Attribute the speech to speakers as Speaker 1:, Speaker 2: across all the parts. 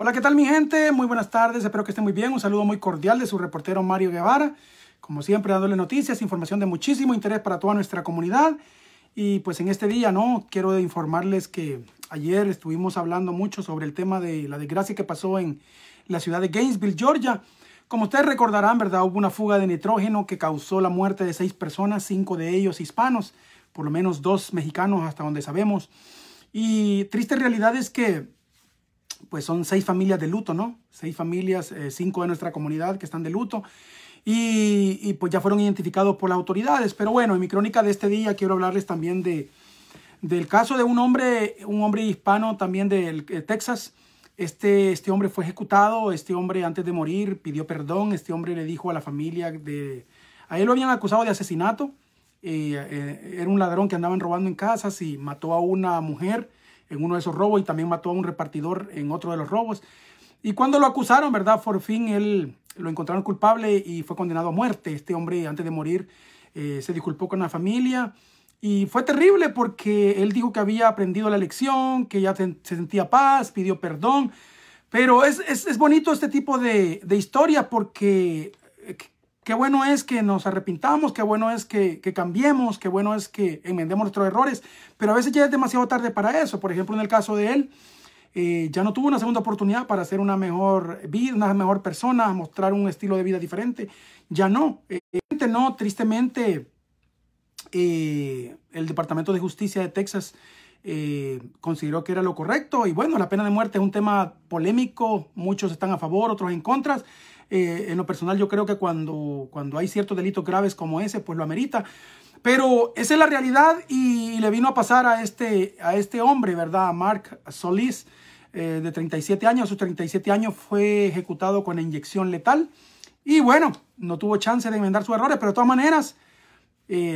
Speaker 1: Hola, ¿qué tal mi gente? Muy buenas tardes, espero que estén muy bien. Un saludo muy cordial de su reportero Mario Guevara. Como siempre, dándole noticias, información de muchísimo interés para toda nuestra comunidad. Y pues en este día, ¿no? Quiero informarles que ayer estuvimos hablando mucho sobre el tema de la desgracia que pasó en la ciudad de Gainesville, Georgia. Como ustedes recordarán, ¿verdad? Hubo una fuga de nitrógeno que causó la muerte de seis personas, cinco de ellos hispanos, por lo menos dos mexicanos hasta donde sabemos. Y triste realidad es que pues son seis familias de luto, ¿no? Seis familias, eh, cinco de nuestra comunidad que están de luto. Y, pues ya fueron identificados por las autoridades. Pero bueno, en mi crónica de este día quiero hablarles también de, del caso de un hombre, un hombre hispano también de, eh, Texas. Este, este hombre fue ejecutado, este hombre antes de morir pidió perdón, este hombre le dijo a la familia de... A él lo habían acusado de asesinato, eh, era un ladrón que andaban robando en casas y mató a una mujer en uno de esos robos y también mató a un repartidor en otro de los robos. Y cuando lo acusaron, ¿verdad? Por fin él lo encontraron culpable y fue condenado a muerte. Este hombre, antes de morir, eh, se disculpó con la familia. Y fue terrible porque él dijo que había aprendido la lección, que ya se sentía paz, pidió perdón. Pero es, bonito este tipo de, de historia porque eh, Qué bueno es que nos arrepintamos, qué bueno es que, cambiemos, qué bueno es que enmendemos nuestros errores, pero a veces ya es demasiado tarde para eso. Por ejemplo, en el caso de él, eh, ya no tuvo una segunda oportunidad para ser una mejor vida, una mejor persona, mostrar un estilo de vida diferente. Ya no. no, tristemente, eh, el Departamento de Justicia de Texas eh, consideró que era lo correcto. Y bueno, la pena de muerte es un tema polémico, muchos están a favor, otros en contra. Eh, en lo personal yo creo que cuando, cuando hay ciertos delitos graves como ese, pues lo amerita. Pero esa es la realidad y le vino a pasar a este, a este hombre, ¿verdad? A Mark Solís, eh, de 37 años. sus 37 años fue ejecutado con inyección letal. Y bueno, no tuvo chance de enmendar sus errores, pero de todas maneras,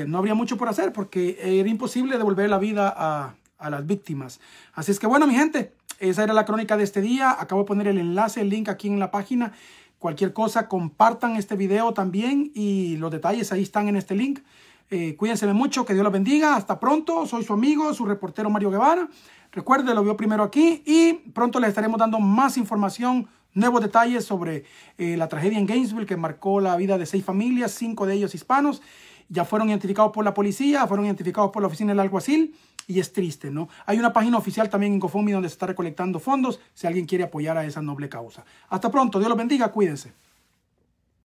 Speaker 1: no habría mucho por hacer porque era imposible devolver la vida a, a las víctimas. Así es que bueno, mi gente, esa era la crónica de este día. Acabo de poner el enlace, el link aquí en la página. Cualquier cosa, compartan este video también y los detalles ahí están en este link. Eh, cuídense mucho, que Dios los bendiga. Hasta pronto. Soy su amigo, su reportero Mario Guevara. Recuerde, lo vio primero aquí y pronto les estaremos dando más información, nuevos detalles sobre eh, la tragedia en Gainesville que marcó la vida de seis familias, cinco de ellos hispanos ya fueron identificados por la policía, fueron identificados por la oficina del alguacil y es triste, ¿no? Hay una página oficial también en GoFundMe donde se está recolectando fondos si alguien quiere apoyar a esa noble causa. Hasta pronto, Dios los bendiga, cuídense.